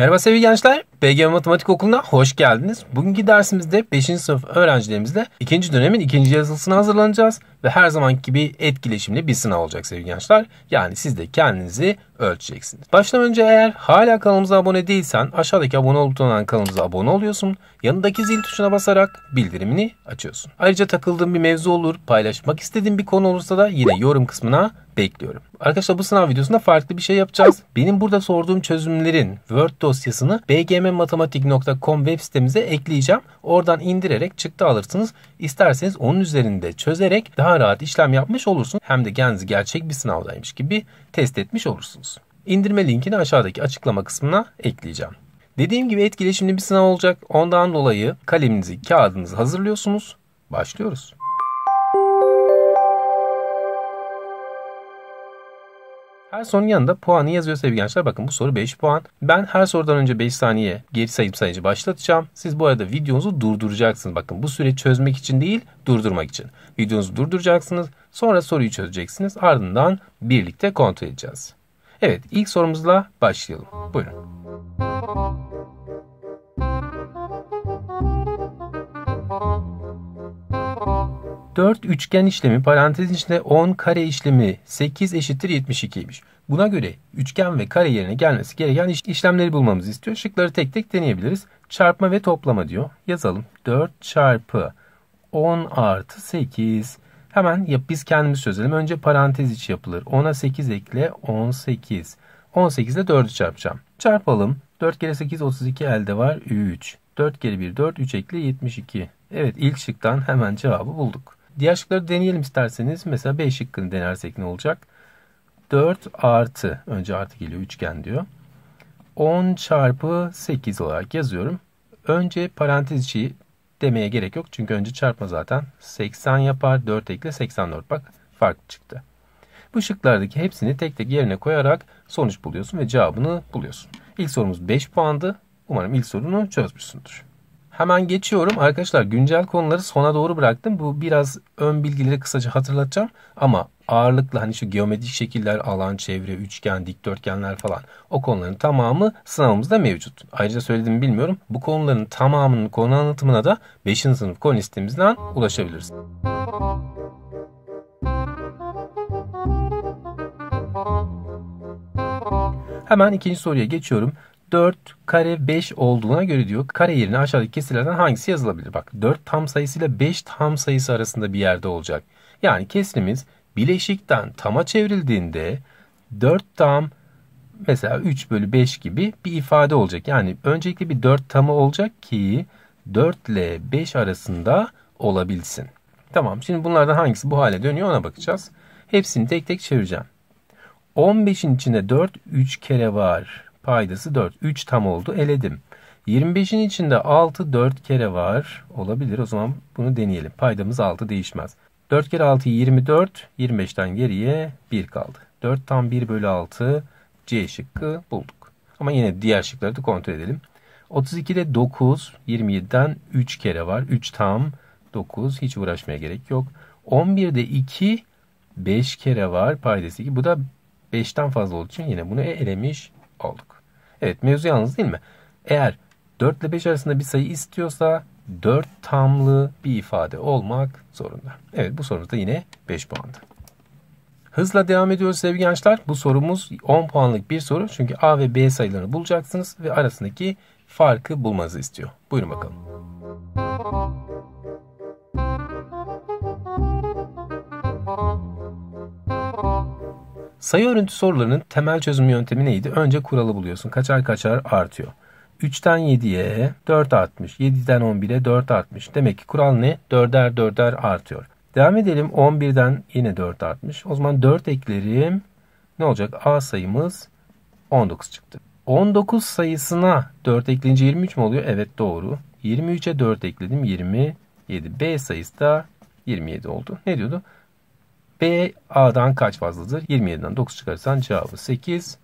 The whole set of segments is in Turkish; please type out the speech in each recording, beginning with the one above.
Merhaba sevgili gençler. BG Matematik Okulu'na hoş geldiniz. Bugünkü dersimizde 5. sınıf öğrencilerimizle 2. dönemin 2. yazılısına hazırlanacağız ve her zamanki gibi etkileşimli bir sınav olacak sevgili gençler. Yani siz de kendinizi ölçeceksiniz. Baştan önce eğer hala kanalımıza abone değilsen aşağıdaki abone ol butonundan kanalımıza abone oluyorsun. Yanındaki zil tuşuna basarak bildirimini açıyorsun. Ayrıca takıldığın bir mevzu olur, paylaşmak istediğin bir konu olursa da yine yorum kısmına bekliyorum. Arkadaşlar bu sınav videosunda farklı bir şey yapacağız. Benim burada sorduğum çözümlerin Word dosyasını BGM matematik.com web sitemize ekleyeceğim. Oradan indirerek çıktı alırsınız. İsterseniz onun üzerinde çözerek daha rahat işlem yapmış olursunuz. Hem de kendinizi gerçek bir sınavdaymış gibi test etmiş olursunuz. İndirme linkini aşağıdaki açıklama kısmına ekleyeceğim. Dediğim gibi etkileşimli bir sınav olacak. Ondan dolayı kaleminizi, kağıdınızı hazırlıyorsunuz. Başlıyoruz. Her sorunun yanında puanı yazıyor sevgili gençler. Bakın bu soru 5 puan. Ben her sorudan önce 5 saniye geri sayım sayıcı başlatacağım. Siz bu arada videonuzu durduracaksınız. Bakın bu süreyi çözmek için değil durdurmak için. Videonuzu durduracaksınız. Sonra soruyu çözeceksiniz. Ardından birlikte kontrol edeceğiz. Evet ilk sorumuzla başlayalım. Buyurun. 4 üçgen işlemi parantez içinde 10 kare işlemi 8 eşittir 72'ymiş. Buna göre üçgen ve kare yerine gelmesi gereken işlemleri bulmamızı istiyor. Şıkları tek tek deneyebiliriz. Çarpma ve toplama diyor. Yazalım. 4 çarpı 10 artı 8. Hemen yap, biz kendimiz çözelim. Önce parantez içi yapılır. 10'a 8 ekle 18. 18 ile 4'ü çarpacağım. Çarpalım. 4 kere 8 32 elde var. 3. 4 kere 1 4 3 ekle 72. Evet ilk şıktan hemen cevabı bulduk. Diğer şıkları deneyelim isterseniz. Mesela 5 şıkkını denersek ne olacak? 4 artı, önce artı geliyor üçgen diyor. 10 çarpı 8 olarak yazıyorum. Önce parantez içi demeye gerek yok. Çünkü önce çarpma zaten 80 yapar. 4 ekle 84 bak fark çıktı. Bu şıklardaki hepsini tek tek yerine koyarak sonuç buluyorsun ve cevabını buluyorsun. İlk sorumuz 5 puandı. Umarım ilk sorunu çözmüşsündür. Hemen geçiyorum. Arkadaşlar güncel konuları sona doğru bıraktım. Bu biraz ön bilgileri kısaca hatırlatacağım. Ama ağırlıklı hani şu geometrik şekiller, alan, çevre, üçgen, dikdörtgenler falan o konuların tamamı sınavımızda mevcut. Ayrıca söylediğimi bilmiyorum. Bu konuların tamamının konu anlatımına da 5. sınıf konu listemizden ulaşabiliriz. Hemen ikinci soruya geçiyorum. 4 kare 5 olduğuna göre diyor kare yerine aşağıdaki kesirlerden hangisi yazılabilir? Bak 4 tam sayısı ile 5 tam sayısı arasında bir yerde olacak. Yani kesrimiz bileşikten tama çevrildiğinde 4 tam mesela 3 bölü 5 gibi bir ifade olacak. Yani öncelikle bir 4 tamı olacak ki 4 ile 5 arasında olabilsin. Tamam şimdi bunlardan hangisi bu hale dönüyor ona bakacağız. Hepsini tek tek çevireceğim. 15'in içinde 4 3 kere var. Paydası 4. 3 tam oldu. Eledim. 25'in içinde 6 4 kere var. Olabilir. O zaman bunu deneyelim. Paydamız 6 değişmez. 4 kere 6 24. 25'ten geriye 1 kaldı. 4 tam 1 bölü 6 C şıkkı bulduk. Ama yine diğer şıkları da kontrol edelim. 32'de 9 27'den 3 kere var. 3 tam 9 hiç uğraşmaya gerek yok. 11'de 2 5 kere var paydası 2. Bu da 5'ten fazla olduğu için yine bunu elemiş olduk. Evet mevzu yalnız değil mi? Eğer 4 ile 5 arasında bir sayı istiyorsa 4 tamlı bir ifade olmak zorunda. Evet bu sorumuz da yine 5 puandı. Hızla devam ediyoruz sevgili gençler. Bu sorumuz 10 puanlık bir soru. Çünkü A ve B sayılarını bulacaksınız ve arasındaki farkı bulmanızı istiyor. Buyurun bakalım. Sayı örüntü sorularının temel çözüm yöntemi neydi? Önce kuralı buluyorsun. Kaçar kaçar artıyor. 3'ten 7'ye 4 artmış. 7'den 11'e 4 artmış. Demek ki kural ne? 4'er 4'er artıyor. Devam edelim. 11'den yine 4 artmış. O zaman 4 eklerim. Ne olacak? A sayımız 19 çıktı. 19 sayısına 4 ekleyince 23 mi oluyor? Evet doğru. 23'e 4 ekledim. 27. B sayısı da 27 oldu. Ne diyordu? B A'dan kaç fazladır? 27'den 9 çıkarırsan cevabı 8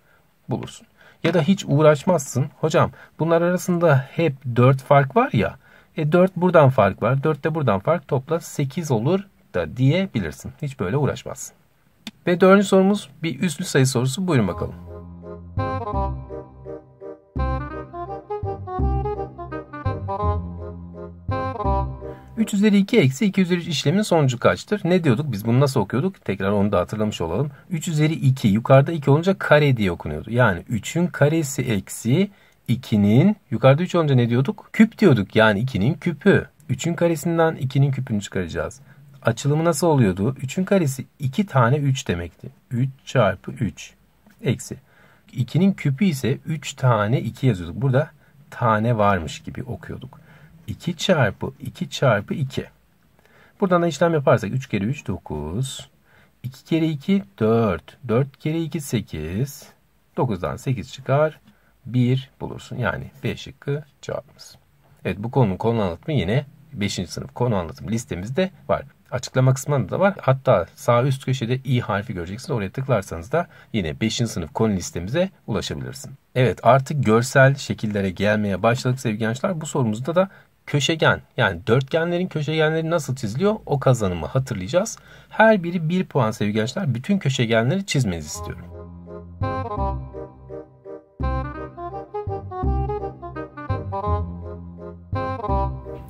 bulursun. Ya da hiç uğraşmazsın. Hocam bunlar arasında hep 4 fark var ya. E 4 buradan fark var. 4 de buradan fark. Topla 8 olur da diyebilirsin. Hiç böyle uğraşmazsın. Ve dördüncü sorumuz bir üslü sayı sorusu. Buyurun bakalım. 3 üzeri 2 eksi 2 üzeri 3 işlemin sonucu kaçtır? Ne diyorduk? Biz bunu nasıl okuyorduk? Tekrar onu da hatırlamış olalım. 3 üzeri 2 yukarıda 2 olunca kare diye okunuyordu. Yani 3'ün karesi eksi 2'nin yukarıda 3 olunca ne diyorduk? Küp diyorduk. Yani 2'nin küpü. 3'ün karesinden 2'nin küpünü çıkaracağız. Açılımı nasıl oluyordu? 3'ün karesi 2 tane 3 demekti. 3 çarpı 3 eksi. 2'nin küpü ise 3 tane 2 yazıyorduk. Burada tane varmış gibi okuyorduk. 2 çarpı 2 çarpı 2. Buradan da işlem yaparsak 3 kere 3 9. 2 kere 2 4. 4 kere 2 8. 9'dan 8 çıkar. 1 bulursun. Yani B şıkkı cevabımız. Evet bu konunun konu anlatımı yine 5. sınıf konu anlatımı listemizde var. Açıklama kısmında da var. Hatta sağ üst köşede i harfi göreceksiniz. Oraya tıklarsanız da yine 5. sınıf konu listemize ulaşabilirsin. Evet artık görsel şekillere gelmeye başladık sevgili gençler. Bu sorumuzda da köşegen yani dörtgenlerin köşegenleri nasıl çiziliyor o kazanımı hatırlayacağız. Her biri 1 puan sevgili gençler. Bütün köşegenleri çizmenizi istiyorum.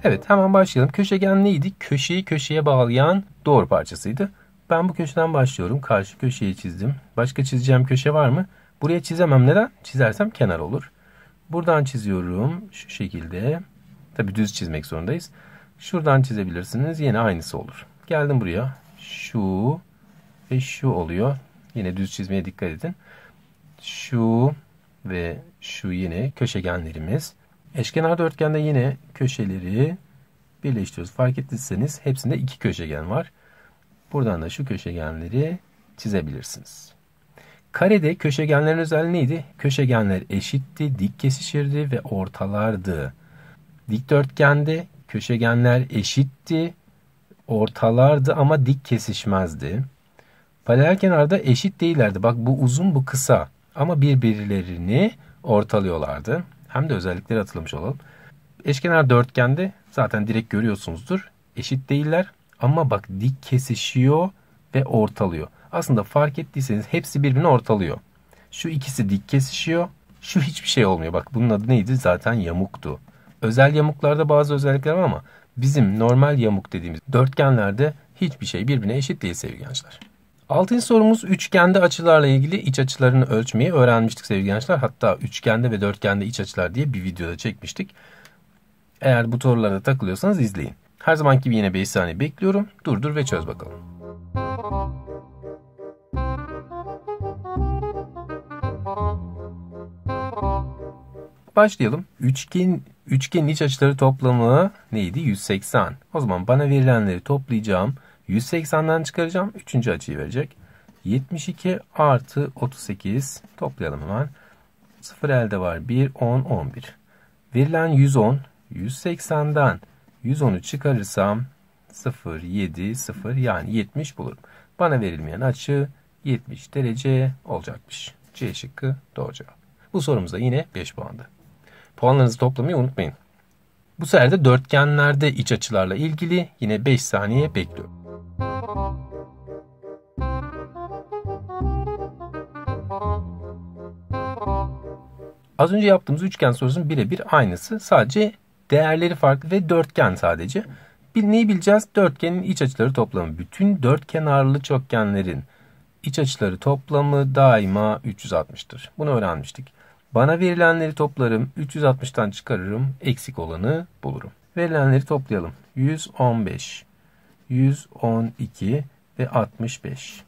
Evet hemen başlayalım. Köşegen neydi? Köşeyi köşeye bağlayan doğru parçasıydı. Ben bu köşeden başlıyorum. Karşı köşeyi çizdim. Başka çizeceğim köşe var mı? Buraya çizemem. Neden? Çizersem kenar olur. Buradan çiziyorum. Şu şekilde. Tabi düz çizmek zorundayız. Şuradan çizebilirsiniz. Yine aynısı olur. Geldim buraya. Şu ve şu oluyor. Yine düz çizmeye dikkat edin. Şu ve şu yine köşegenlerimiz. Eşkenar dörtgende yine köşeleri birleştiriyoruz. Fark ettiyseniz hepsinde iki köşegen var. Buradan da şu köşegenleri çizebilirsiniz. Karede köşegenlerin özelliği neydi? Köşegenler eşitti, dik kesişirdi ve ortalardı. Dikdörtgende köşegenler eşitti, ortalardı ama dik kesişmezdi. Paralel kenarda eşit değillerdi. Bak bu uzun bu kısa ama birbirlerini ortalıyorlardı. Hem de özellikleri hatırlamış olalım. Eşkenar dörtgende zaten direkt görüyorsunuzdur. Eşit değiller ama bak dik kesişiyor ve ortalıyor. Aslında fark ettiyseniz hepsi birbirini ortalıyor. Şu ikisi dik kesişiyor. Şu hiçbir şey olmuyor. Bak bunun adı neydi? Zaten yamuktu. Özel yamuklarda bazı özellikler var ama bizim normal yamuk dediğimiz dörtgenlerde hiçbir şey birbirine eşit değil sevgili gençler. Altıncı sorumuz üçgende açılarla ilgili iç açılarını ölçmeyi öğrenmiştik sevgili gençler. Hatta üçgende ve dörtgende iç açılar diye bir videoda çekmiştik. Eğer bu sorulara takılıyorsanız izleyin. Her zamanki gibi yine 5 saniye bekliyorum. Durdur ve çöz bakalım. Başlayalım. Üçgen Üçgenin iç açıları toplamı neydi? 180. O zaman bana verilenleri toplayacağım. 180'den çıkaracağım. Üçüncü açıyı verecek. 72 artı 38. Toplayalım hemen. 0 elde var. 1, 10, 11. Verilen 110. 180'den 110'u çıkarırsam 0, 7, 0 yani 70 bulurum. Bana verilmeyen açı 70 derece olacakmış. C şıkkı doğru cevap. Bu sorumuza yine 5 puanda. Puanlarınızı toplamayı unutmayın. Bu sefer de dörtgenlerde iç açılarla ilgili yine 5 saniye bekliyorum. Az önce yaptığımız üçgen sorusunun birebir aynısı. Sadece değerleri farklı ve dörtgen sadece. neyi bileceğiz? Dörtgenin iç açıları toplamı. Bütün dört kenarlı çokgenlerin iç açıları toplamı daima 360'tır. Bunu öğrenmiştik. Bana verilenleri toplarım, 360'tan çıkarırım, eksik olanı bulurum. Verilenleri toplayalım. 115, 112 ve 65.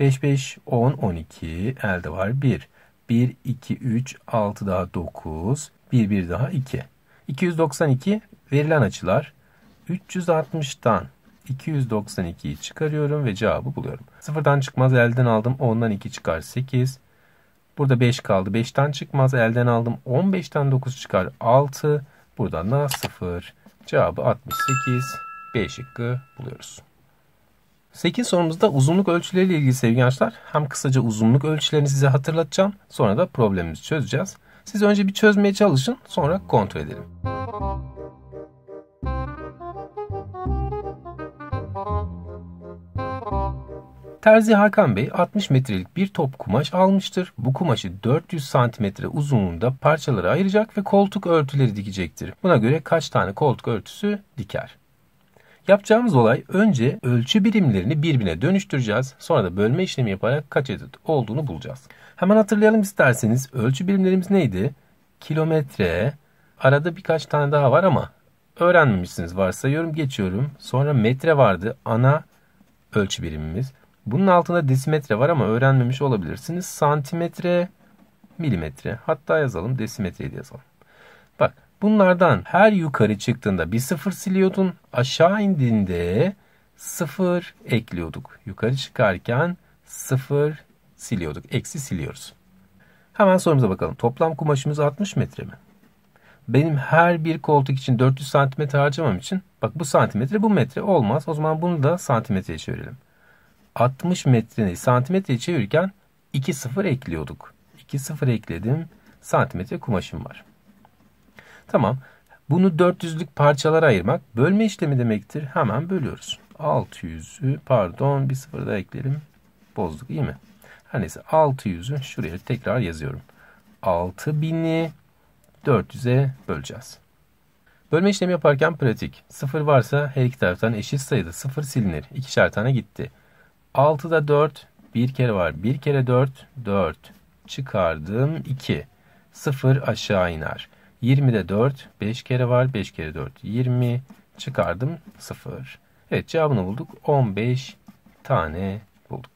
5, 5, 10, 12 elde var 1. 1, 2, 3, 6 daha 9, 1, 1 daha 2. 292 verilen açılar 360'tan 292'yi çıkarıyorum ve cevabı buluyorum. 0'dan çıkmaz elden aldım 10'dan 2 çıkar 8. Burada 5 kaldı. 5'ten çıkmaz. Elden aldım. 15'ten 9 çıkar. 6. Buradan da 0. Cevabı 68. B şıkkı buluyoruz. 8 sorumuzda uzunluk ölçüleriyle ilgili sevgili gençler. Hem kısaca uzunluk ölçülerini size hatırlatacağım. Sonra da problemimizi çözeceğiz. Siz önce bir çözmeye çalışın. Sonra kontrol edelim. Terzi Hakan Bey 60 metrelik bir top kumaş almıştır. Bu kumaşı 400 santimetre uzunluğunda parçalara ayıracak ve koltuk örtüleri dikecektir. Buna göre kaç tane koltuk örtüsü diker? Yapacağımız olay önce ölçü birimlerini birbirine dönüştüreceğiz. Sonra da bölme işlemi yaparak kaç adet olduğunu bulacağız. Hemen hatırlayalım isterseniz. Ölçü birimlerimiz neydi? Kilometre. Arada birkaç tane daha var ama öğrenmemişsiniz varsayıyorum geçiyorum. Sonra metre vardı ana ölçü birimimiz. Bunun altında desimetre var ama öğrenmemiş olabilirsiniz. Santimetre, milimetre. Hatta yazalım desimetre de yazalım. Bak bunlardan her yukarı çıktığında bir sıfır siliyordun. Aşağı indiğinde sıfır ekliyorduk. Yukarı çıkarken sıfır siliyorduk. Eksi siliyoruz. Hemen sorumuza bakalım. Toplam kumaşımız 60 metre mi? Benim her bir koltuk için 400 santimetre harcamam için bak bu santimetre bu metre olmaz. O zaman bunu da santimetreye çevirelim. 60 metreyi santimetre çevirirken 2 sıfır ekliyorduk. 2 sıfır ekledim. Santimetre kumaşım var. Tamam. Bunu 400'lük parçalara ayırmak bölme işlemi demektir. Hemen bölüyoruz. 600'ü pardon bir sıfır da ekleyelim. Bozduk iyi mi? Her neyse 600'ü şuraya tekrar yazıyorum. 6000'i 400'e böleceğiz. Bölme işlemi yaparken pratik. Sıfır varsa her iki taraftan eşit sayıda sıfır silinir. İkişer tane gitti. 6'da 4 bir kere var. bir kere 4 4 çıkardım 2. 0 aşağı iner. 20'de 4 5 kere var. 5 kere 4 20 çıkardım 0. Evet cevabını bulduk. 15 tane bulduk.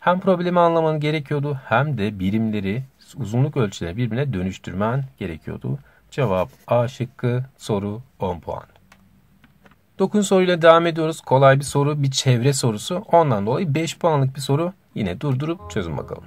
Hem problemi anlaman gerekiyordu hem de birimleri uzunluk ölçülerine birbirine dönüştürmen gerekiyordu. Cevap A şıkkı soru 10 puan. 9 soruyla devam ediyoruz. Kolay bir soru, bir çevre sorusu. Ondan dolayı 5 puanlık bir soru. Yine durdurup çözün bakalım.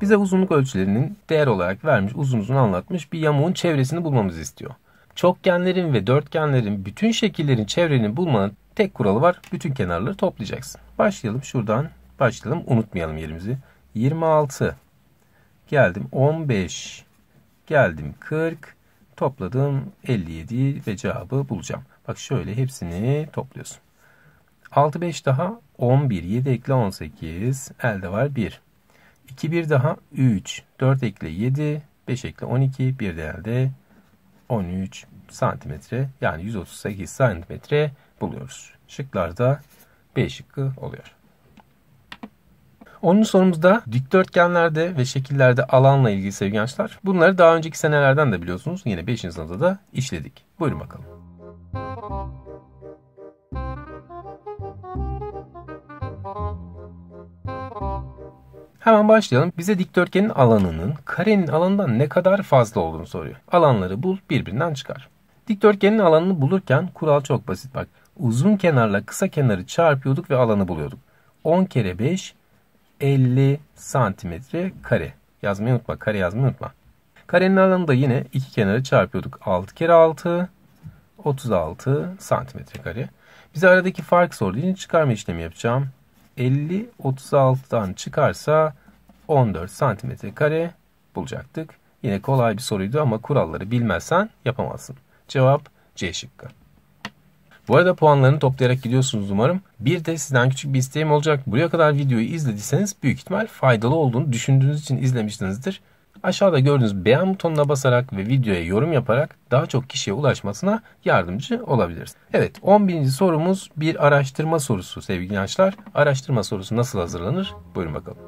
Bize uzunluk ölçülerinin değer olarak vermiş, uzun uzun anlatmış bir yamuğun çevresini bulmamızı istiyor. Çokgenlerin ve dörtgenlerin bütün şekillerin çevrenin bulmanın tek kuralı var. Bütün kenarları toplayacaksın. Başlayalım şuradan. Başlayalım. Unutmayalım yerimizi. 26 Geldim 15. Geldim 40. Topladım 57 ve cevabı bulacağım. Bak şöyle hepsini topluyorsun. 6 5 daha 11. 7 ekle 18. Elde var 1. 2 1 daha 3. 4 ekle 7. 5 ekle 12. bir de elde 13 santimetre yani 138 santimetre buluyoruz. Şıklarda 5 şıkkı oluyor. 10. sorumuzda dikdörtgenlerde ve şekillerde alanla ilgili sevgili gençler. Bunları daha önceki senelerden de biliyorsunuz. Yine 5. sınıfta da işledik. Buyurun bakalım. Hemen başlayalım. Bize dikdörtgenin alanının karenin alanından ne kadar fazla olduğunu soruyor. Alanları bul birbirinden çıkar. Dikdörtgenin alanını bulurken kural çok basit bak. Uzun kenarla kısa kenarı çarpıyorduk ve alanı buluyorduk. 10 kere 5 50 santimetre kare. Yazmayı unutma. Kare yazmayı unutma. Karenin alanı da yine iki kenarı çarpıyorduk. 6 kere 6 36 santimetre kare. Bize aradaki fark sorduğu için çıkarma işlemi yapacağım. 50 36'dan çıkarsa 14 santimetre kare bulacaktık. Yine kolay bir soruydu ama kuralları bilmezsen yapamazsın. Cevap C şıkkı. Bu arada puanlarını toplayarak gidiyorsunuz umarım. Bir de sizden küçük bir isteğim olacak. Buraya kadar videoyu izlediyseniz büyük ihtimal faydalı olduğunu düşündüğünüz için izlemişsinizdir. Aşağıda gördüğünüz beğen butonuna basarak ve videoya yorum yaparak daha çok kişiye ulaşmasına yardımcı olabiliriz. Evet 11. sorumuz bir araştırma sorusu sevgili gençler. Araştırma sorusu nasıl hazırlanır? Buyurun bakalım.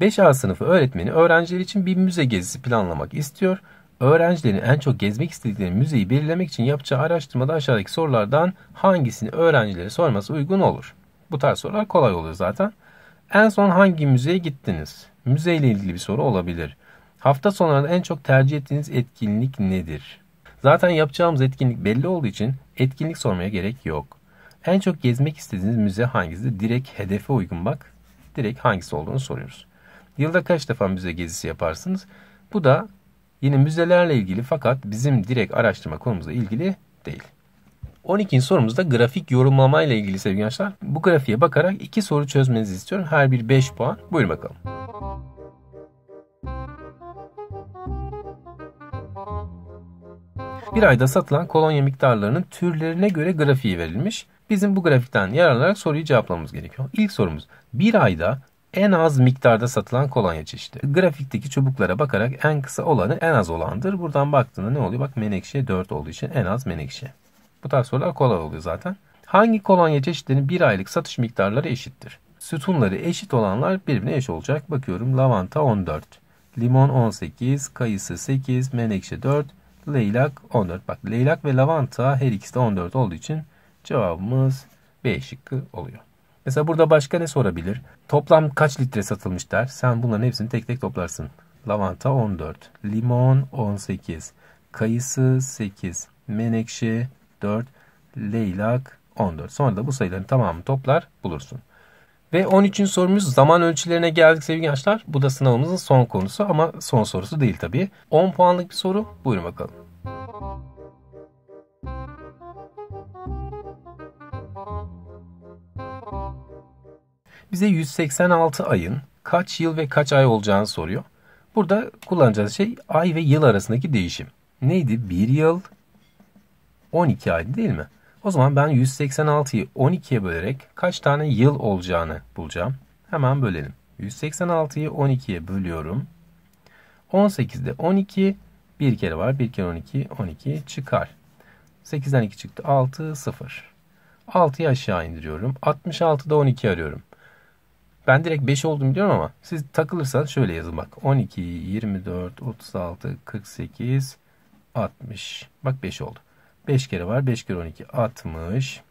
5A sınıfı öğretmeni öğrencileri için bir müze gezisi planlamak istiyor. Öğrencilerin en çok gezmek istedikleri müzeyi belirlemek için yapacağı araştırmada aşağıdaki sorulardan hangisini öğrencilere sorması uygun olur? Bu tarz sorular kolay oluyor zaten. En son hangi müzeye gittiniz? Müzeyle ilgili bir soru olabilir. Hafta sonlarında en çok tercih ettiğiniz etkinlik nedir? Zaten yapacağımız etkinlik belli olduğu için etkinlik sormaya gerek yok. En çok gezmek istediğiniz müze hangisi? Direkt hedefe uygun bak. Direkt hangisi olduğunu soruyoruz. Yılda kaç defa müze gezisi yaparsınız? Bu da yine müzelerle ilgili fakat bizim direkt araştırma konumuzla ilgili değil. 12. sorumuzda grafik yorumlama ile ilgili sevgili gençler. Bu grafiğe bakarak iki soru çözmenizi istiyorum. Her bir 5 puan. Buyurun bakalım. Bir ayda satılan kolonya miktarlarının türlerine göre grafiği verilmiş. Bizim bu grafikten yararlanarak soruyu cevaplamamız gerekiyor. İlk sorumuz bir ayda en az miktarda satılan kolonya çeşidi. Grafikteki çubuklara bakarak en kısa olanı en az olandır. Buradan baktığında ne oluyor? Bak menekşe 4 olduğu için en az menekşe. Bu tarz sorular kolay oluyor zaten. Hangi kolonya çeşitlerinin bir aylık satış miktarları eşittir? Sütunları eşit olanlar birbirine eş olacak. Bakıyorum lavanta 14, limon 18, kayısı 8, menekşe 4, leylak 14. Bak leylak ve lavanta her ikisi de 14 olduğu için cevabımız B şıkkı oluyor. Mesela burada başka ne sorabilir? Toplam kaç litre satılmış der. Sen bunların hepsini tek tek toplarsın. Lavanta 14, limon 18, kayısı 8, menekşe 4, leylak 14. Sonra da bu sayıların tamamını toplar bulursun. Ve 13'ün sorumuz zaman ölçülerine geldik sevgili gençler. Bu da sınavımızın son konusu ama son sorusu değil tabii. 10 puanlık bir soru. Buyurun bakalım. bize 186 ayın kaç yıl ve kaç ay olacağını soruyor. Burada kullanacağız şey ay ve yıl arasındaki değişim. Neydi? 1 yıl 12 aydı değil mi? O zaman ben 186'yı 12'ye bölerek kaç tane yıl olacağını bulacağım. Hemen bölelim. 186'yı 12'ye bölüyorum. 18'de 12 bir kere var. Bir kere 12 12 çıkar. 8'den 2 çıktı. 6 0. 6'yı aşağı indiriyorum. 66'da 12 arıyorum. Ben direkt 5 oldum diyorum ama siz takılırsanız şöyle yazın bak. 12, 24, 36, 48, 60. Bak 5 oldu. 5 kere var. 5 kere 12. 60.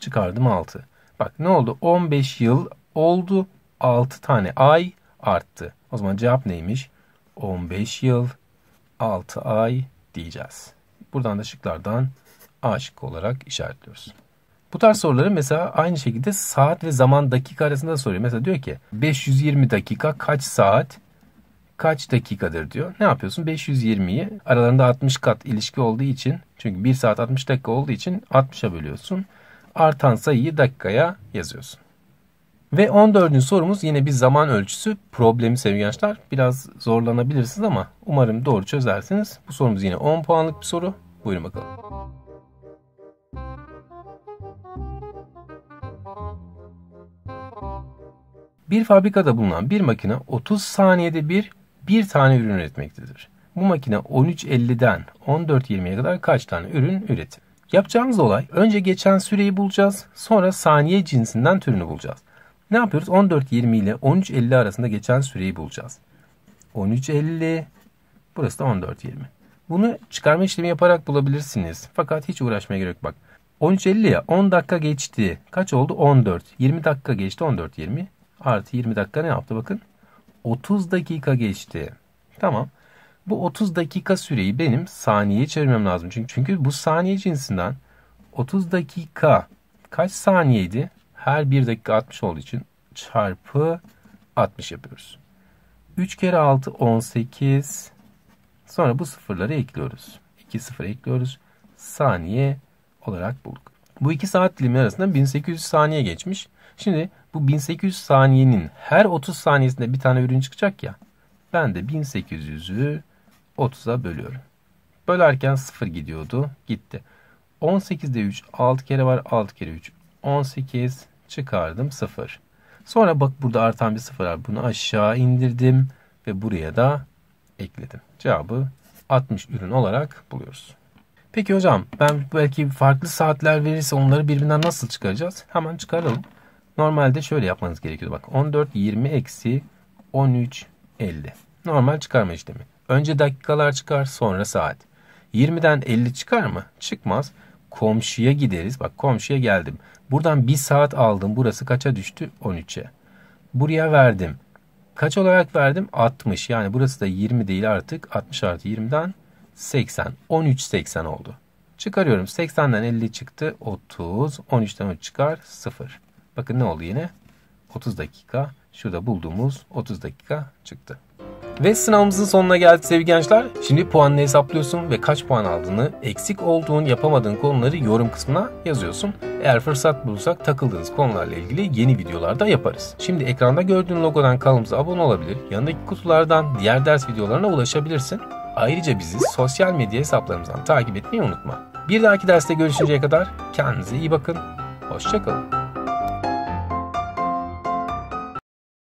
Çıkardım 6. Bak ne oldu? 15 yıl oldu. 6 tane ay arttı. O zaman cevap neymiş? 15 yıl 6 ay diyeceğiz. Buradan da şıklardan aşık olarak işaretliyoruz. Bu tarz soruları mesela aynı şekilde saat ve zaman dakika arasında soruyor. Mesela diyor ki 520 dakika kaç saat kaç dakikadır diyor. Ne yapıyorsun? 520'yi aralarında 60 kat ilişki olduğu için çünkü 1 saat 60 dakika olduğu için 60'a bölüyorsun. Artan sayıyı dakikaya yazıyorsun. Ve 14. sorumuz yine bir zaman ölçüsü problemi sevgili gençler. Biraz zorlanabilirsiniz ama umarım doğru çözersiniz. Bu sorumuz yine 10 puanlık bir soru. Buyurun bakalım. Bir fabrikada bulunan bir makine 30 saniyede bir bir tane ürün üretmektedir. Bu makine 13.50'den 14.20'ye kadar kaç tane ürün üretir? Yapacağımız olay önce geçen süreyi bulacağız sonra saniye cinsinden türünü bulacağız. Ne yapıyoruz? 14.20 ile 13.50 arasında geçen süreyi bulacağız. 13.50 burası da 14.20. Bunu çıkarma işlemi yaparak bulabilirsiniz. Fakat hiç uğraşmaya gerek bak. 13.50 ya 10 dakika geçti. Kaç oldu? 14. 20 dakika geçti 14.20 artı 20 dakika ne yaptı bakın. 30 dakika geçti. Tamam. Bu 30 dakika süreyi benim saniye çevirmem lazım. Çünkü, çünkü bu saniye cinsinden 30 dakika kaç saniyeydi? Her 1 dakika 60 olduğu için çarpı 60 yapıyoruz. 3 kere 6 18 sonra bu sıfırları ekliyoruz. 2 sıfır ekliyoruz. Saniye olarak bulduk. Bu iki saat dilimi arasında 1800 saniye geçmiş. Şimdi bu 1800 saniyenin her 30 saniyesinde bir tane ürün çıkacak ya. Ben de 1800'ü 30'a bölüyorum. Bölerken 0 gidiyordu. Gitti. 18'de 3 6 kere var 6 kere 3 18 çıkardım 0. Sonra bak burada artan bir 0 var. Bunu aşağı indirdim ve buraya da ekledim. Cevabı 60 ürün olarak buluyoruz. Peki hocam ben belki farklı saatler verirse onları birbirinden nasıl çıkaracağız? Hemen çıkaralım. Normalde şöyle yapmanız gerekiyordu. Bak 14, 20 eksi 13, 50. Normal çıkarma işlemi. Önce dakikalar çıkar sonra saat. 20'den 50 çıkar mı? Çıkmaz. Komşuya gideriz. Bak komşuya geldim. Buradan bir saat aldım. Burası kaça düştü? 13'e. Buraya verdim. Kaç olarak verdim? 60. Yani burası da 20 değil artık. 60 artı 20'den 80. 13 80 oldu. Çıkarıyorum. 80'den 50 çıktı. 30. 13'ten 3 çıkar. 0. Bakın ne oldu yine? 30 dakika. Şurada bulduğumuz 30 dakika çıktı. Ve sınavımızın sonuna geldik sevgili gençler. Şimdi puanını hesaplıyorsun ve kaç puan aldığını, eksik olduğun, yapamadığın konuları yorum kısmına yazıyorsun. Eğer fırsat bulursak takıldığınız konularla ilgili yeni videolarda yaparız. Şimdi ekranda gördüğün logodan kanalımıza abone olabilir, yanındaki kutulardan diğer ders videolarına ulaşabilirsin. Ayrıca bizi sosyal medya hesaplarımızdan takip etmeyi unutma. Bir dahaki derste görüşünceye kadar kendinize iyi bakın. Hoşçakalın.